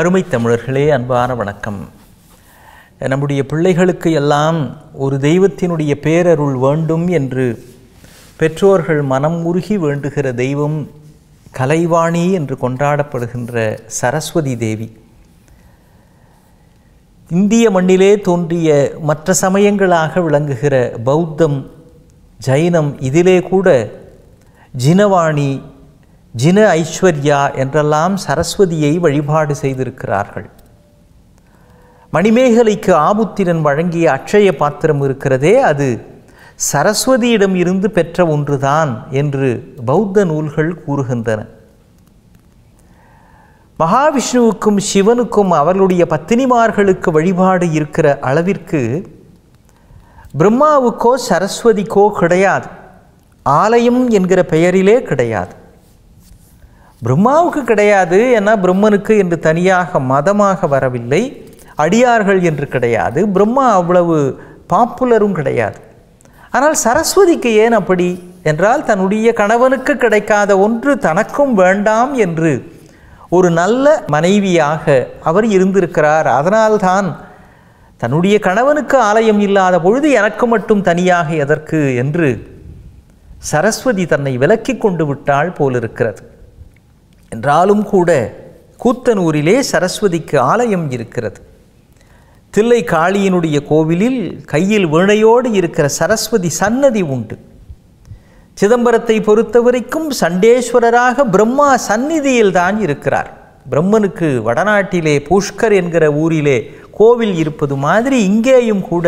அருமை தமிழர்களே அன்பான வணக்கம் நம்முடைய பிள்ளைகளுக்கு எல்லாம் ஒரு தெய்வத்தினுடைய பேரருள் வேண்டும் என்று பெற்றோர்கள் மனம் உருகி வேண்டுகிற தெய்வம் கலைவாணி என்று கொண்டாடப்படுகின்ற சரஸ்வதி தேவி இந்திய மண்ணிலே தோன்றிய மற்ற சமயங்களாக விளங்குகிற பௌத்தம் ஜைனம் இதிலே கூட ஜினவாணி ஜின ஐஸ்வர்யா என்றெல்லாம் சரஸ்வதியை வழிபாடு செய்திருக்கிறார்கள் மணிமேகலைக்கு ஆபுத்திரன் வழங்கிய அட்சய பாத்திரம் இருக்கிறதே அது சரஸ்வதியிடம் இருந்து பெற்ற ஒன்றுதான் என்று பௌத்த நூல்கள் கூறுகின்றன மகாவிஷ்ணுவுக்கும் சிவனுக்கும் அவர்களுடைய பத்தினிமார்களுக்கு வழிபாடு இருக்கிற அளவிற்கு பிரம்மாவுக்கோ சரஸ்வதிக்கோ கிடையாது ஆலயம் என்கிற பெயரிலே கிடையாது பிரம்மாவுக்கு கிடையாது ஏன்னா பிரம்மனுக்கு என்று தனியாக மதமாக வரவில்லை அடியார்கள் என்று கிடையாது பிரம்மா அவ்வளவு பாப்புலரும் கிடையாது ஆனால் சரஸ்வதிக்கு ஏன் அப்படி என்றால் தன்னுடைய கணவனுக்கு கிடைக்காத ஒன்று தனக்கும் வேண்டாம் என்று ஒரு நல்ல மனைவியாக அவர் இருந்திருக்கிறார் அதனால்தான் தன்னுடைய கணவனுக்கு ஆலயம் இல்லாத பொழுது எனக்கு மட்டும் தனியாக எதற்கு என்று சரஸ்வதி தன்னை விலக்கி கொண்டு விட்டாள் போலிருக்கிறது என்றாலும் கூட கூத்தனூரிலே சரஸ்வதிக்கு ஆலயம் இருக்கிறது தில்லை காளியினுடைய கோவிலில் கையில் வீணையோடு இருக்கிற சரஸ்வதி சன்னதி உண்டு சிதம்பரத்தை பொறுத்தவரைக்கும் சண்டேஸ்வரராக பிரம்மா சந்நிதியில் தான் இருக்கிறார் பிரம்மனுக்கு வடநாட்டிலே புஷ்கர் என்கிற ஊரிலே கோவில் இருப்பது மாதிரி இங்கேயும் கூட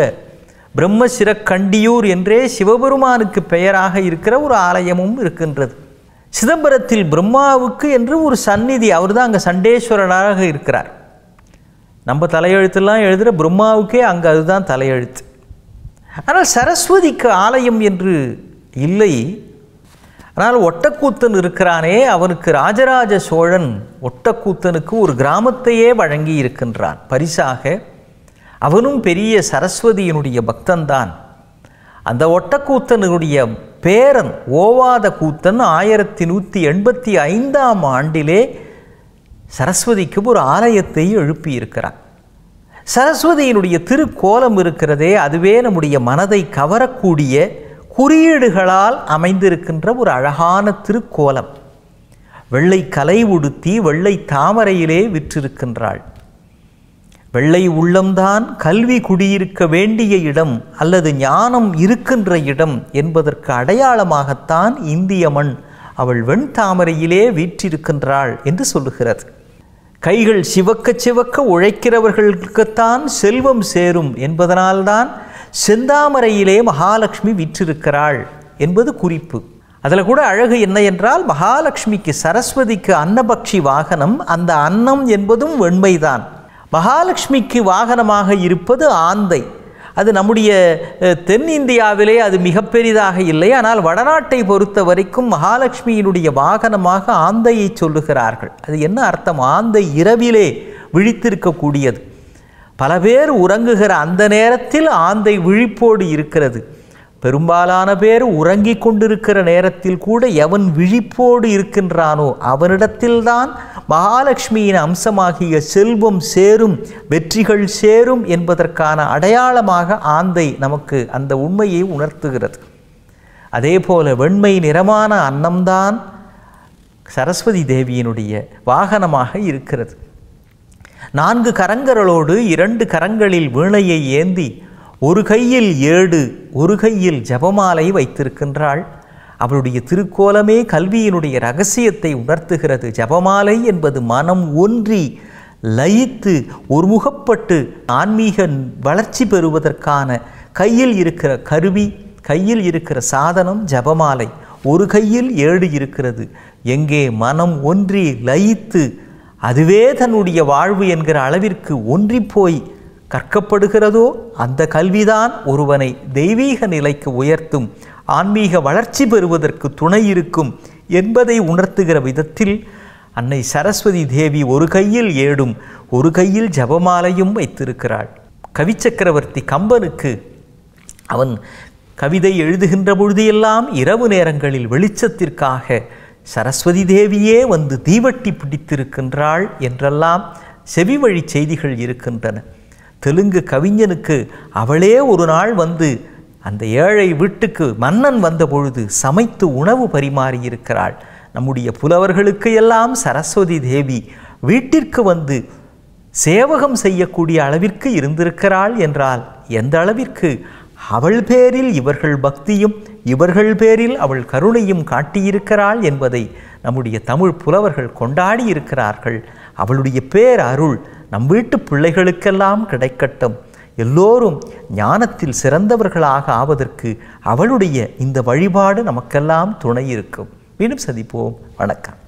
பிரம்மசிரக்கண்டியூர் என்றே சிவபெருமானுக்கு பெயராக இருக்கிற ஒரு ஆலயமும் இருக்கின்றது சிதம்பரத்தில் பிரம்மாவுக்கு என்று ஒரு சந்நிதி அவர் தான் அங்கே சண்டேஸ்வரனாக இருக்கிறார் நம்ம தலையெழுத்துலாம் எழுதுகிற பிரம்மாவுக்கே அங்கே அதுதான் தலையெழுத்து ஆனால் சரஸ்வதிக்கு ஆலயம் என்று இல்லை ஆனால் ஒட்டக்கூத்தன் இருக்கிறானே அவனுக்கு ராஜராஜ சோழன் ஒட்டக்கூத்தனுக்கு ஒரு கிராமத்தையே வழங்கி இருக்கின்றான் பரிசாக அவனும் பெரிய சரஸ்வதியினுடைய பக்தன்தான் அந்த ஒட்டக்கூத்தனுடைய பேரன் ஓவாத கூத்தன் ஆயிரத்தி நூற்றி எண்பத்தி ஐந்தாம் ஆண்டிலே சரஸ்வதிக்கு ஒரு ஆலயத்தை எழுப்பியிருக்கிறான் சரஸ்வதியினுடைய திருக்கோலம் இருக்கிறதே அதுவே நம்முடைய மனதை கவரக்கூடிய குறியீடுகளால் அமைந்திருக்கின்ற ஒரு அழகான திருக்கோலம் வெள்ளை கலை உடுத்தி வெள்ளை தாமரையிலே விற்றிருக்கின்றாள் வெள்ளை உள்ளம்தான் கல்வி குடியிருக்க வேண்டிய இடம் அல்லது ஞானம் இருக்கின்ற இடம் என்பதற்கு அடையாளமாகத்தான் இந்திய மண் அவள் வெண் தாமரையிலே வீற்றிருக்கின்றாள் என்று சொல்லுகிறது கைகள் சிவக்க சிவக்க உழைக்கிறவர்களுக்குத்தான் செல்வம் சேரும் என்பதனால்தான் செந்தாமரையிலே மகாலட்சுமி விற்றிருக்கிறாள் என்பது குறிப்பு அதில் கூட அழகு என்ன என்றால் மகாலட்சுமிக்கு சரஸ்வதிக்கு அன்னபக்ஷி வாகனம் அந்த அன்னம் என்பதும் வெண்மைதான் மகாலட்சுமிக்கு வாகனமாக இருப்பது ஆந்தை அது நம்முடைய தென்னிந்தியாவிலே அது மிகப்பெரிதாக இல்லை ஆனால் வடநாட்டை பொறுத்த வரைக்கும் மகாலட்சுமியினுடைய வாகனமாக ஆந்தையை சொல்லுகிறார்கள் அது என்ன அர்த்தம் ஆந்தை இரவிலே விழித்திருக்கக்கூடியது பல பேர் உறங்குகிற அந்த நேரத்தில் ஆந்தை விழிப்போடு இருக்கிறது பெரும்பாலான பேர் உறங்கிக் கொண்டிருக்கிற நேரத்தில் கூட எவன் விழிப்போடு இருக்கின்றானோ அவனிடத்தில்தான் மகாலட்சுமியின் அம்சமாகிய செல்வம் சேரும் வெற்றிகள் சேரும் என்பதற்கான அடையாளமாக ஆந்தை நமக்கு அந்த உண்மையை உணர்த்துகிறது அதே போல வெண்மை நிறமான அன்னம்தான் சரஸ்வதி தேவியினுடைய வாகனமாக இருக்கிறது நான்கு கரங்களோடு இரண்டு கரங்களில் வீணையை ஏந்தி ஒரு கையில் ஏடு ஒரு கையில் ஜபமாலை வைத்திருக்கின்றாள் அவளுடைய திருக்கோலமே கல்வியினுடைய ரகசியத்தை உணர்த்துகிறது ஜபமாலை என்பது மனம் ஒன்றி லயித்து ஒருமுகப்பட்டு ஆன்மீக வளர்ச்சி பெறுவதற்கான கையில் இருக்கிற கருவி கையில் இருக்கிற சாதனம் ஜபமாலை ஒரு கையில் ஏடு இருக்கிறது எங்கே மனம் ஒன்றி லயித்து அதுவே தன்னுடைய வாழ்வு என்கிற அளவிற்கு ஒன்றிப்போய் கற்கப்படுகிறதோ அந்த கல்விதான் ஒருவனை தெய்வீக நிலைக்கு உயர்த்தும் ஆன்மீக வளர்ச்சி பெறுவதற்கு துணை இருக்கும் என்பதை உணர்த்துகிற விதத்தில் அன்னை சரஸ்வதி தேவி ஒரு கையில் ஏடும் ஒரு கையில் ஜபமாலையும் வைத்திருக்கிறாள் கவிச்சக்கரவர்த்தி கம்பனுக்கு அவன் கவிதை எழுதுகின்ற பொழுதையெல்லாம் இரவு நேரங்களில் வெளிச்சத்திற்காக சரஸ்வதி தேவியே வந்து தீவட்டி பிடித்திருக்கின்றாள் என்றெல்லாம் செவி வழி செய்திகள் இருக்கின்றன தெலுங்கு கவிஞனுக்கு அவளே ஒரு நாள் வந்து அந்த ஏழை வீட்டுக்கு மன்னன் வந்த பொழுது சமைத்து உணவு பரிமாறியிருக்கிறாள் நம்முடைய புலவர்களுக்கு எல்லாம் சரஸ்வதி தேவி வீட்டிற்கு வந்து சேவகம் செய்யக்கூடிய அளவிற்கு இருந்திருக்கிறாள் என்றால் எந்த அளவிற்கு அவள் பேரில் இவர்கள் பக்தியும் இவர்கள் பேரில் அவள் கருணையும் காட்டியிருக்கிறாள் என்பதை நம்முடைய தமிழ் புலவர்கள் கொண்டாடி இருக்கிறார்கள் அவளுடைய பேர் அருள் நம் வீட்டு பிள்ளைகளுக்கெல்லாம் கிடைக்கட்டும் எல்லோரும் ஞானத்தில் சிறந்தவர்களாக ஆவதற்கு அவளுடைய இந்த வழிபாடு நமக்கெல்லாம் துணை இருக்கும் மீண்டும் சந்திப்போம் வணக்கம்